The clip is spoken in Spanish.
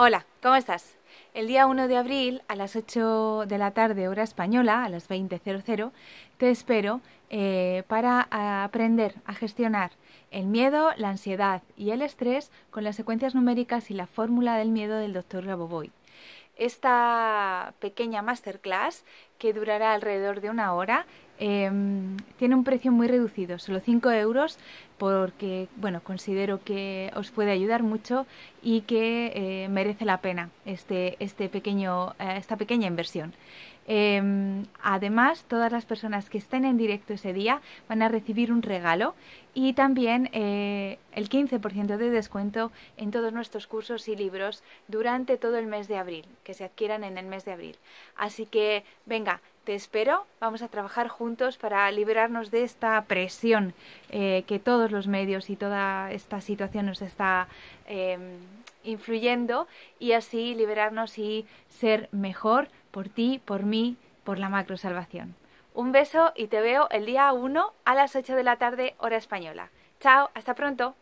Hola, ¿cómo estás? El día 1 de abril a las 8 de la tarde hora española, a las 20.00, te espero eh, para aprender a gestionar el miedo, la ansiedad y el estrés con las secuencias numéricas y la fórmula del miedo del doctor Raboboy. Esta pequeña masterclass que durará alrededor de una hora. Em, tiene un precio muy reducido, solo 5 euros, porque bueno, considero que os puede ayudar mucho y que eh, merece la pena este, este pequeño, eh, esta pequeña inversión. Em, además, todas las personas que estén en directo ese día van a recibir un regalo y también eh, el 15% de descuento en todos nuestros cursos y libros durante todo el mes de abril, que se adquieran en el mes de abril. Así que venga, te espero, vamos a trabajar juntos para liberarnos de esta presión eh, que todos los medios y toda esta situación nos está em, influyendo y así liberarnos y ser mejor por ti, por mí, por la macro salvación. Un beso y te veo el día 1 a las 8 de la tarde hora española. Chao, hasta pronto.